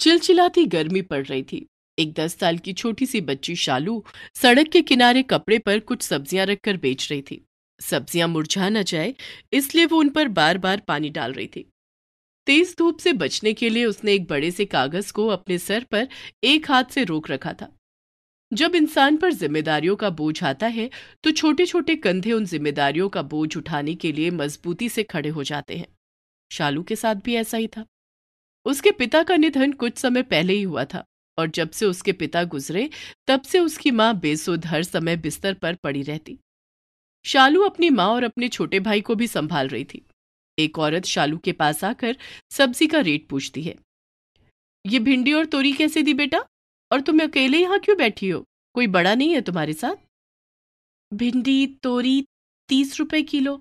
चिलचिलाती गर्मी पड़ रही थी एक दस साल की छोटी सी बच्ची शालू सड़क के किनारे कपड़े पर कुछ सब्जियां रखकर बेच रही थी सब्जियां मुरझा न जाए इसलिए वो उन पर बार बार पानी डाल रही थी तेज धूप से बचने के लिए उसने एक बड़े से कागज को अपने सर पर एक हाथ से रोक रखा था जब इंसान पर जिम्मेदारियों का बोझ आता है तो छोटे छोटे कंधे उन जिम्मेदारियों का बोझ उठाने के लिए मजबूती से खड़े हो जाते हैं शालू के साथ भी ऐसा ही था उसके पिता का निधन कुछ समय पहले ही हुआ था और जब से उसके पिता गुजरे तब से उसकी माँ बेसुध हर समय बिस्तर पर पड़ी रहती शालू अपनी माँ और अपने छोटे भाई को भी संभाल रही थी एक औरत शालू के पास आकर सब्जी का रेट पूछती है ये भिंडी और तोरी कैसे दी बेटा और तुम अकेले यहाँ क्यों बैठी हो कोई बड़ा नहीं है तुम्हारे साथ भिंडी तोरी तीस रुपए किलो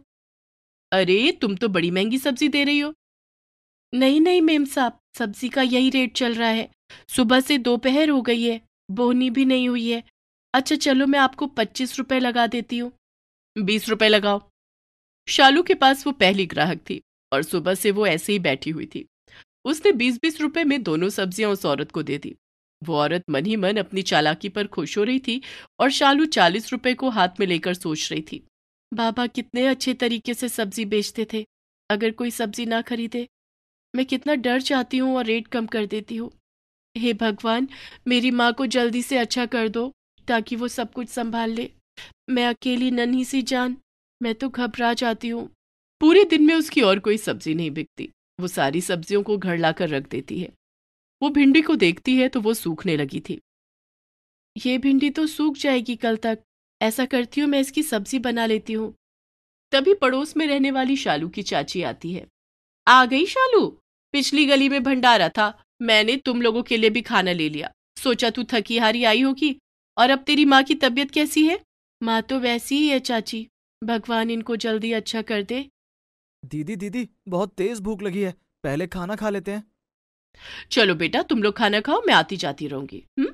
अरे तुम तो बड़ी महंगी सब्जी दे रही हो नहीं नहीं मेम साहब सब्जी का यही रेट चल रहा है सुबह से दोपहर हो गई है बोहनी भी नहीं हुई है अच्छा चलो मैं आपको पच्चीस रुपये लगा देती हूँ बीस रुपए लगाओ शालू के पास वो पहली ग्राहक थी और सुबह से वो ऐसे ही बैठी हुई थी उसने बीस बीस रुपए में दोनों सब्जियां उस औरत को दे दी वो औरत मन ही मन अपनी चालाकी पर खुश हो रही थी और शालू चालीस रुपए को हाथ में लेकर सोच रही थी बाबा कितने अच्छे तरीके से सब्जी बेचते थे अगर कोई सब्जी ना खरीदे मैं कितना डर चाहती हूँ और रेट कम कर देती हूँ हे भगवान मेरी माँ को जल्दी से अच्छा कर दो ताकि वो सब कुछ संभाल ले मैं अकेली नन्ही सी जान मैं तो घबरा जाती हूँ पूरे दिन में उसकी और कोई सब्जी नहीं बिकती वो सारी सब्जियों को घर लाकर रख देती है वो भिंडी को देखती है तो वो सूखने लगी थी ये भिंडी तो सूख जाएगी कल तक ऐसा करती हूँ मैं इसकी सब्जी बना लेती हूँ तभी पड़ोस में रहने वाली शालू की चाची आती है आ गई शालू पिछली गली में भंडारा था मैंने तुम लोगों के लिए भी खाना ले लिया सोचा तू थकी हारी आई होगी और अब तेरी माँ की तबीयत कैसी है माँ तो वैसी ही है चाची भगवान इनको जल्दी अच्छा कर दे दीदी दीदी बहुत तेज भूख लगी है पहले खाना खा लेते हैं चलो बेटा तुम लोग खाना खाओ मैं आती जाती रहूंगी हम्म?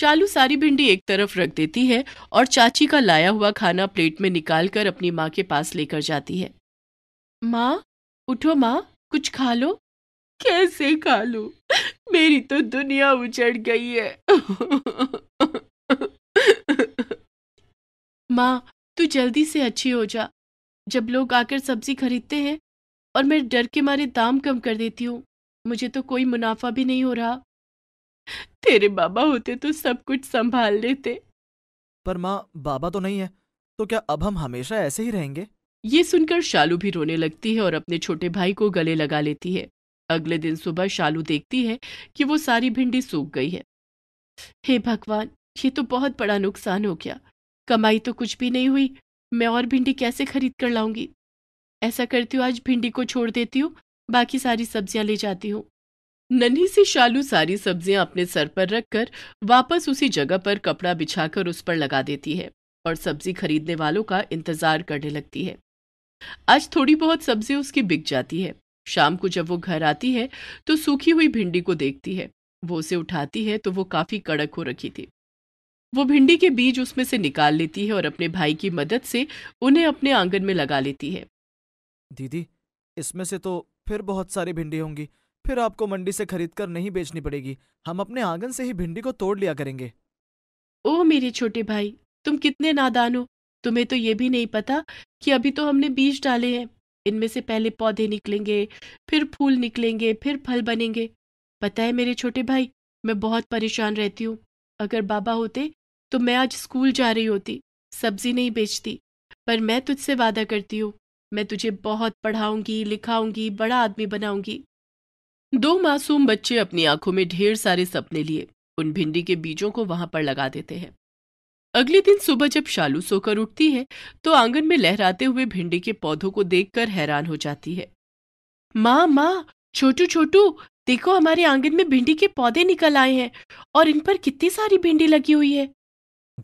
शालू सारी भिंडी एक तरफ रख देती है और चाची का लाया हुआ खाना प्लेट में निकालकर अपनी माँ के पास लेकर जाती है माँ उठो माँ कुछ खा लो कैसे खा लो मेरी तो दुनिया उजड़ गई है माँ तू जल्दी से अच्छी हो जा जब लोग आकर सब्जी खरीदते हैं और मैं डर के मारे दाम कम कर देती हूँ मुझे तो कोई मुनाफा भी नहीं हो रहा तेरे बाबा होते तो सब कुछ संभाल लेते पर माँ बाबा तो नहीं है तो क्या अब हम हमेशा ऐसे ही रहेंगे ये सुनकर शालू भी रोने लगती है और अपने छोटे भाई को गले लगा लेती है अगले दिन सुबह शालू देखती है कि वो सारी भिंडी सूख गई है हे भगवान ये तो बहुत बड़ा नुकसान हो गया कमाई तो कुछ भी नहीं हुई मैं और भिंडी कैसे खरीद कर लाऊंगी ऐसा करती हूँ आज भिंडी को छोड़ देती हूँ बाकी सारी सब्जियां ले जाती हूँ नन्ही सी शालू सारी सब्जियां अपने सर पर रखकर वापस उसी जगह पर कपड़ा बिछाकर उस पर लगा देती है और सब्जी खरीदने वालों का इंतजार करने लगती है आज थोड़ी बहुत सब्जी उसकी बिक जाती है शाम को जब वो घर आती है तो सूखी हुई भिंडी को देखती है वो उसे उठाती है तो वो काफी कड़क हो रखी थी वो भिंडी के बीज उसमें से निकाल लेती है और अपने भाई की मदद से उन्हें अपने आंगन में लगा लेती है दीदी इसमें से तो फिर बहुत सारी भिंडी होंगी फिर आपको मंडी से खरीद कर नहीं बेचनी पड़ेगी हम अपने आंगन से ही भिंडी को तोड़ लिया करेंगे ओ मेरे छोटे भाई तुम कितने नादान हो तुम्हें तो ये भी नहीं पता कि अभी तो हमने बीज डाले हैं इनमें से पहले पौधे निकलेंगे फिर फूल निकलेंगे फिर फल बनेंगे पता है मेरे छोटे भाई मैं बहुत परेशान रहती हूँ अगर बाबा होते तो मैं आज स्कूल जा रही होती सब्जी नहीं बेचती पर मैं तुझसे वादा करती हूँ मैं तुझे बहुत पढ़ाऊंगी लिखाऊंगी बड़ा आदमी बनाऊंगी दो मासूम बच्चे अपनी आंखों में ढेर सारे सपने लिए उन भिंडी के बीजों को वहां पर लगा देते हैं अगले दिन सुबह जब शालू सोकर उठती है तो आंगन में लहराते हुए भिंडी के पौधों को देखकर हैरान हो जाती है माँ माँ छोटू छोटू देखो हमारे आंगन में भिंडी के पौधे निकल आए हैं और इन पर कितनी सारी भिंडी लगी हुई है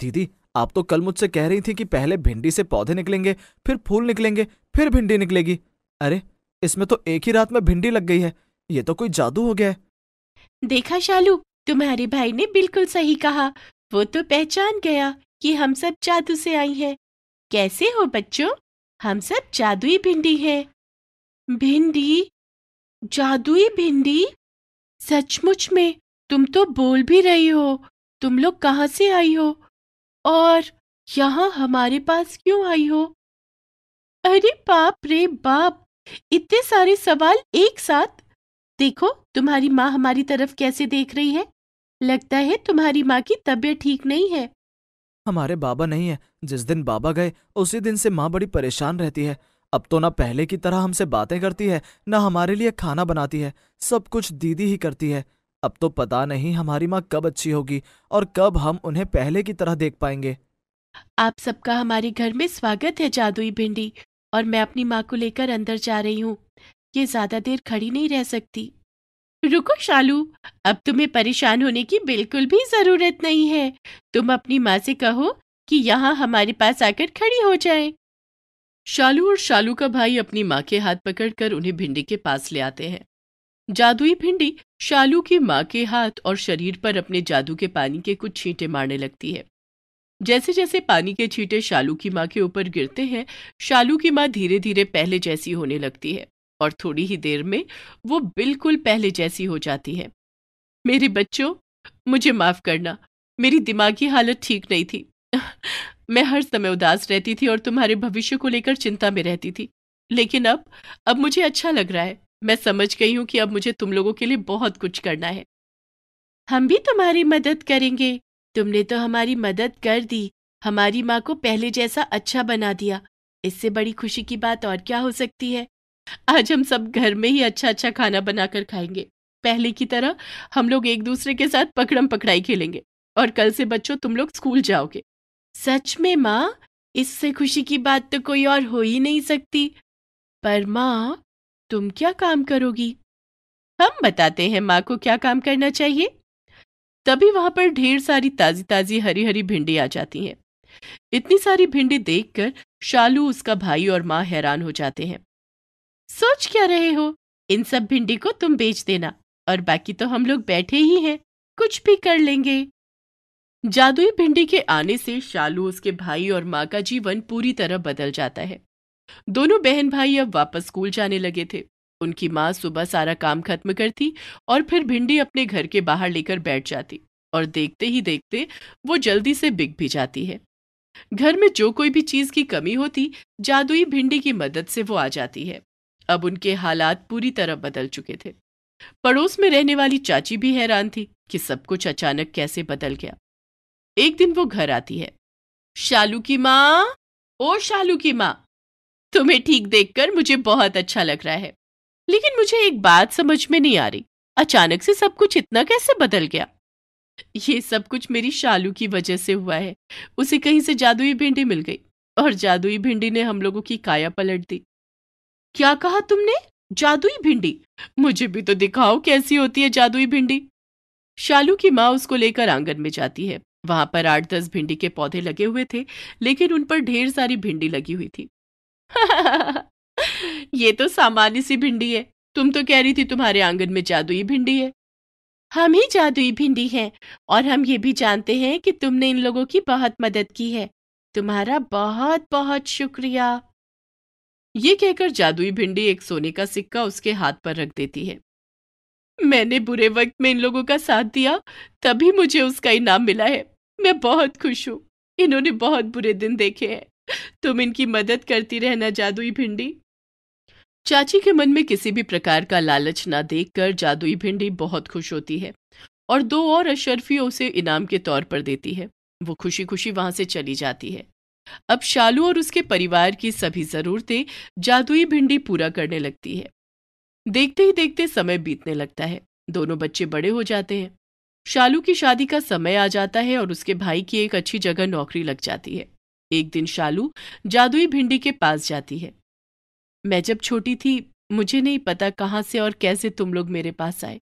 दीदी आप तो कल मुझसे कह रही थी कि पहले भिंडी से पौधे निकलेंगे फिर फूल निकलेंगे फिर भिंडी निकलेगी अरे इसमें तो एक ही रात में भिंडी लग गई है ये तो कोई जादू हो गया है देखा शालू तुम्हारे भाई ने बिल्कुल सही कहा वो तो पहचान गया कि हम सब जादू से आई हैं। कैसे हो बच्चों हम सब जादुई भिंडी हैं। भिंडी जादुई भिंडी सचमुच में तुम तो बोल भी रही हो तुम लोग कहाँ से आई हो और यहाँ हमारे पास क्यों आई हो अरे बाप रे बाप इतने सारे सवाल एक साथ देखो तुम्हारी माँ हमारी तरफ कैसे देख रही है लगता है तुम्हारी माँ की तबीयत ठीक नहीं है हमारे बाबा नहीं है जिस दिन बाबा गए उसी दिन से माँ बड़ी परेशान रहती है अब तो ना पहले की तरह हमसे बातें करती है ना हमारे लिए खाना बनाती है सब कुछ दीदी ही करती है अब तो पता नहीं हमारी माँ कब अच्छी होगी और कब हम उन्हें पहले की तरह देख पाएंगे आप सबका हमारे घर में स्वागत है जादुई भिंडी और मैं अपनी माँ को लेकर अंदर जा रही हूँ ये ज्यादा देर खड़ी नहीं रह सकती रुको शालू अब तुम्हें परेशान होने की बिल्कुल भी जरूरत नहीं है तुम अपनी माँ से कहो कि यहाँ हमारे पास आकर खड़ी हो जाए शालू और शालू का भाई अपनी माँ के हाथ पकड़कर उन्हें भिंडी के पास ले आते हैं जादुई भिंडी शालू की माँ के हाथ और शरीर पर अपने जादू के पानी के कुछ छींटे मारने लगती है जैसे जैसे पानी के छींटे शालू की माँ के ऊपर गिरते हैं शालू की माँ धीरे धीरे पहले जैसी होने लगती है और थोड़ी ही देर में वो बिल्कुल पहले जैसी हो जाती है मेरे बच्चों मुझे माफ करना मेरी दिमागी हालत ठीक नहीं थी मैं हर समय उदास रहती थी और तुम्हारे भविष्य को लेकर चिंता में रहती थी लेकिन अब अब मुझे अच्छा लग रहा है मैं समझ गई हूं कि अब मुझे तुम लोगों के लिए बहुत कुछ करना है हम भी तुम्हारी मदद करेंगे तुमने तो हमारी मदद कर दी हमारी माँ को पहले जैसा अच्छा बना दिया इससे बड़ी खुशी की बात और क्या हो सकती है आज हम सब घर में ही अच्छा अच्छा खाना बनाकर खाएंगे पहले की तरह हम लोग एक दूसरे के साथ पकड़म पकड़ाई खेलेंगे और कल से बच्चों तुम लोग स्कूल जाओगे सच में माँ इससे खुशी की बात तो कोई और हो ही नहीं सकती पर माँ तुम क्या काम करोगी हम बताते हैं माँ को क्या काम करना चाहिए तभी वहां पर ढेर सारी ताजी ताजी हरी हरी भिंडी आ जाती हैं इतनी सारी भिंडी देखकर शालू उसका भाई और माँ हैरान हो जाते हैं सोच क्या रहे हो इन सब भिंडी को तुम बेच देना और बाकी तो हम लोग बैठे ही हैं कुछ भी कर लेंगे जादुई भिंडी के आने से शालू उसके भाई और माँ का जीवन पूरी तरह बदल जाता है दोनों बहन भाई अब वापस स्कूल जाने लगे थे उनकी माँ सुबह सारा काम खत्म करती और फिर भिंडी अपने घर के बाहर लेकर बैठ जाती और देखते ही देखते वो जल्दी से बिक भी जाती है घर में जो कोई भी चीज की कमी होती जादुई भिंडी की मदद से वो आ जाती है अब उनके हालात पूरी तरह बदल चुके थे पड़ोस में रहने वाली चाची भी हैरान थी कि सब कुछ अचानक कैसे बदल गया एक दिन वो घर आती है शालू की माँ ओ शालू की माँ तुम्हें ठीक देखकर मुझे बहुत अच्छा लग रहा है लेकिन मुझे एक बात समझ में नहीं आ रही अचानक से सब कुछ इतना कैसे बदल गया ये सब कुछ मेरी शालू की वजह से हुआ है उसे कहीं से जादुई भिंडी मिल गई और जादुई भिंडी ने हम लोगों की काया पलट दी क्या कहा तुमने जादुई भिंडी मुझे भी तो दिखाओ कैसी होती है जादुई भिंडी शालू की माँ उसको लेकर आंगन में जाती है वहां पर आठ दस भिंडी के पौधे लगे हुए थे लेकिन उन पर ढेर सारी भिंडी लगी हुई थी ये तो सामान्य सी भिंडी है तुम तो कह रही थी तुम्हारे आंगन में जादुई भिंडी है हम ही जादुई भिंडी हैं और हम ये भी जानते हैं कि तुमने इन लोगों की बहुत मदद की है तुम्हारा बहुत बहुत शुक्रिया ये कहकर जादुई भिंडी एक सोने का सिक्का उसके हाथ पर रख देती है मैंने बुरे वक्त में इन लोगों का साथ दिया तभी मुझे उसका इनाम मिला है मैं बहुत खुश हूँ इन्होंने बहुत बुरे दिन देखे हैं तुम इनकी मदद करती रहना जादुई भिंडी चाची के मन में किसी भी प्रकार का लालच ना देखकर जादुई भिंडी बहुत खुश होती है और दो और अशरफी उसे इनाम के तौर पर देती है वो खुशी खुशी वहां से चली जाती है अब शालू और उसके परिवार की सभी जरूरतें जादुई भिंडी पूरा करने लगती है देखते ही देखते समय बीतने लगता है दोनों बच्चे बड़े हो जाते हैं शालू की शादी का समय आ जाता है और उसके भाई की एक अच्छी जगह नौकरी लग जाती है एक दिन शालू जादुई भिंडी के पास जाती है मैं जब छोटी थी मुझे नहीं पता कहाँ से और कैसे तुम लोग मेरे पास आए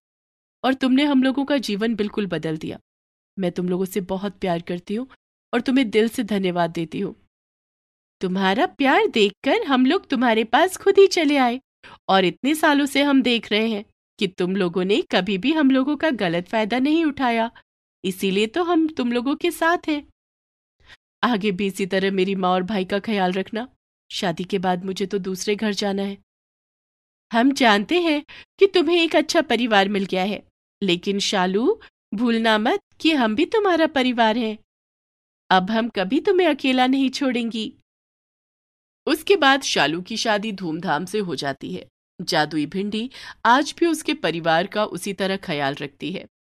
और तुमने हम लोगों का जीवन बिल्कुल बदल दिया मैं तुम लोगों से बहुत प्यार करती हूँ और तुम्हें दिल से धन्यवाद देती हूँ तुम्हारा प्यार देखकर हम लोग तुम्हारे पास खुद ही चले आए और इतने सालों से हम देख रहे हैं कि तुम लोगों ने कभी भी हम लोगों का गलत फायदा नहीं उठाया इसीलिए तो हम तुम लोगों के साथ हैं आगे भी इसी तरह मेरी माँ और भाई का ख्याल रखना शादी के बाद मुझे तो दूसरे घर जाना है हम जानते हैं कि तुम्हें एक अच्छा परिवार मिल गया है लेकिन शालू भूलना मत कि हम भी तुम्हारा परिवार हैं अब हम कभी तुम्हें अकेला नहीं छोड़ेंगी उसके बाद शालू की शादी धूमधाम से हो जाती है जादुई भिंडी आज भी उसके परिवार का उसी तरह ख्याल रखती है